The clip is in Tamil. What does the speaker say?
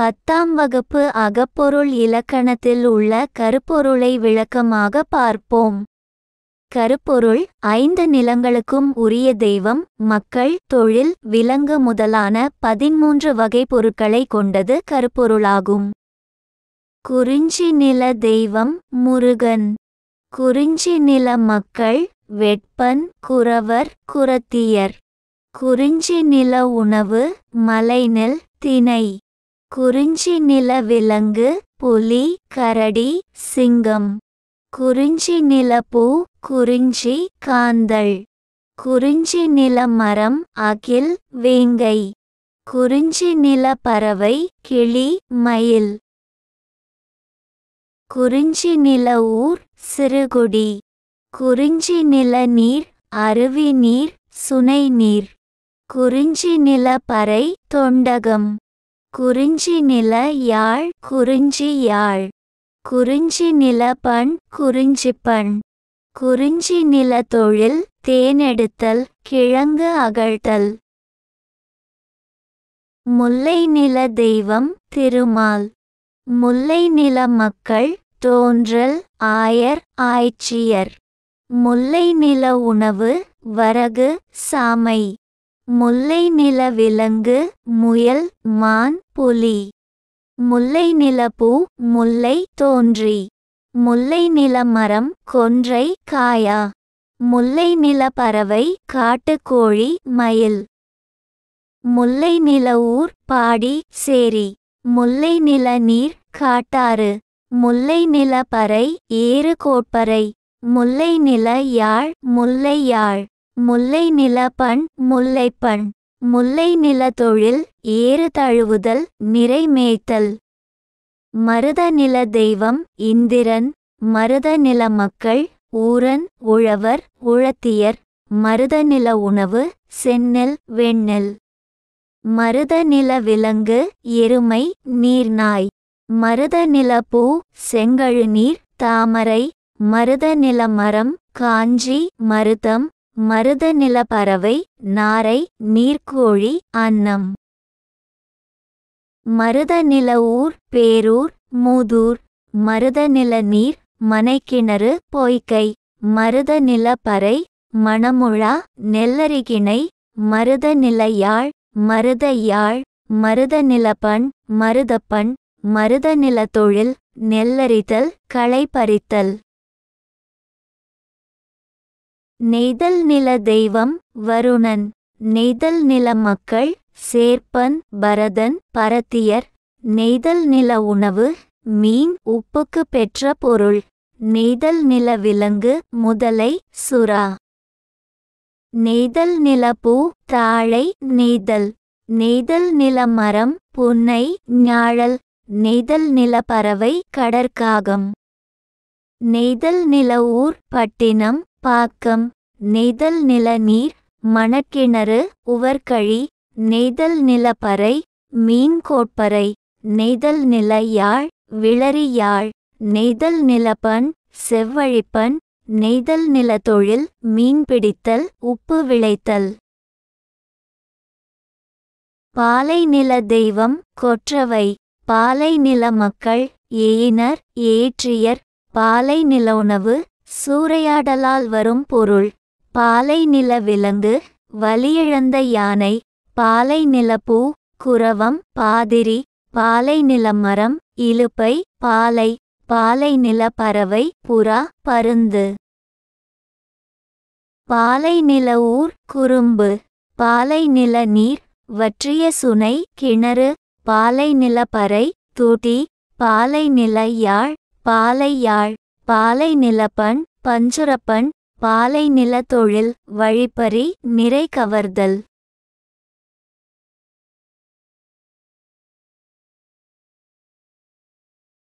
பத்தாம் வகுப்பு அகப்பொருள் இலக்கணத்தில் உள்ள கருப்பொருளை விளக்கமாக பார்ப்போம் கருப்பொருள் ஐந்து நிலங்களுக்கும் உரிய தெய்வம் மக்கள் தொழில் விலங்கு முதலான பதிமூன்று வகை பொருட்களை கொண்டது கருப்பொருளாகும் குறிஞ்சி நில தெய்வம் முருகன் குறிஞ்சி நில மக்கள் வெட்பன் குறவர் குரத்தியர் குறிஞ்சி நில உணவு மலைநெல் திணை குறிஞ்சி நில விலங்கு புலி கரடி சிங்கம் குறிஞ்சி நிலப்பூ குறிஞ்சி காந்தள் குறிஞ்சி நில மரம் அகில் வேங்கை குறிஞ்சி நில பறவை கிளி மயில் குறிஞ்சி நில ஊர் சிறுகுடி குறிஞ்சி நில நீர் அருவி நீர் சுனை நீர் குறிஞ்சி நில பறை தொண்டகம் குறிஞ்சி நில யாழ் குறிஞ்சி யாழ் குறிஞ்சி நில பண் குறிஞ்சி பண் குறிஞ்சி நில தொழில் தேனெடுத்தல் கிழங்கு அகழ்த்தல் முல்லை நில தெய்வம் திருமால் முல்லை நில மக்கள் தோன்றல் ஆயர் ஆய்ச்சியர் முல்லை நில உணவு வரகு சாமை முல்லை நில விலங்கு முயல் மான் புலி முல்லை நிலப்பூ முல்லை தோன்றி முல்லை நில மரம் கொன்றை காயா முல்லை நில பறவை காட்டுக்கோழி மயில் முல்லை நில ஊர் பாடி சேரி முல்லை நில நீர் காட்டாறு முல்லை நில பறை ஏறு கோட்பறை முல்லை நில யாழ் முல்லை யாழ் முல்லை பண் முல்லைப்பண் முல்லை நில தொழில் ஏறு தழுவுதல் நிறை மேய்த்தல் மருத நில தெய்வம் இந்திரன் மருத நில மக்கள் ஊரன் உழவர் உழத்தியர் மருத நில உணவு சென்னல் வெண்ணெல் மருத நில விலங்கு எருமை நீர்நாய் மருத நில பூ செங்கழு நீர் தாமரை மருத நில மரம் காஞ்சி மருதம் மருத நிலப்பறவை நாரை நீர்க்கோழி அன்னம் மருத நில ஊர் பேரூர் மூதூர் மருத நில நீர் மனைக்கிணறு பொய்க்கை மருத நிலப்பறை மணமுழா நெல்லரிகிணை மருத நில யாழ் மருத யாழ் மருத நிலப்பண் மருதப்பண் மருத நில தொழில் நெல்லறிதல் களை பறித்தல் நெய்தல் நில தெய்வம் வருணன் நெய்தல் நில மக்கள் சேர்ப்பன் பரதன் பரத்தியர் நெய்தல் நில உணவு மீன் உப்புக்கு பெற்ற பொருள் நெய்தல் நில விலங்கு முதலை சுறா நெய்தல் நில பூ தாழை நெய்தல் நெய்தல் நில மரம் புன்னை ஞாழல் நெய்தல் நில பறவை கடற்காகம் நெய்தல் நில ஊர் பட்டினம் பாக்கம் நெய்தல் நில நீர் மணக்கிணறு உவர்கழி நெய்தல் நிலப்பறை மீன் கோட்பறை நெய்தல் நில யாழ் விளறி யாழ் நெய்தல் நிலப்பண் செவ்வழிப்பண் நெய்தல் நில தொழில் மீன்பிடித்தல் உப்பு விளைத்தல் பாலை நில தெய்வம் கொற்றவை பாலை நில மக்கள் ஏயினர் ஏற்றியர் பாலை நில உணவு சூறையாடலால் வரும் பொருள் பாலை நில விலங்கு வலியிழந்த யானை பாலை நிலப்பூ குரவம் பாதிரி பாலை மரம் இழுப்பை பாலை பாலை நில பறவை புறா பருந்து பாலை நில ஊர் குறும்பு பாலை நில நீர் வற்றிய சுனை கிணறு பாலை பறை தூட்டி பாலை நில யாழ் பாலை யாழ் பாலை நிலப்பண் பஞ்சுரப்பண் பாலை நிலத்தொழில் வழிப்பறி நிறை கவர்தல்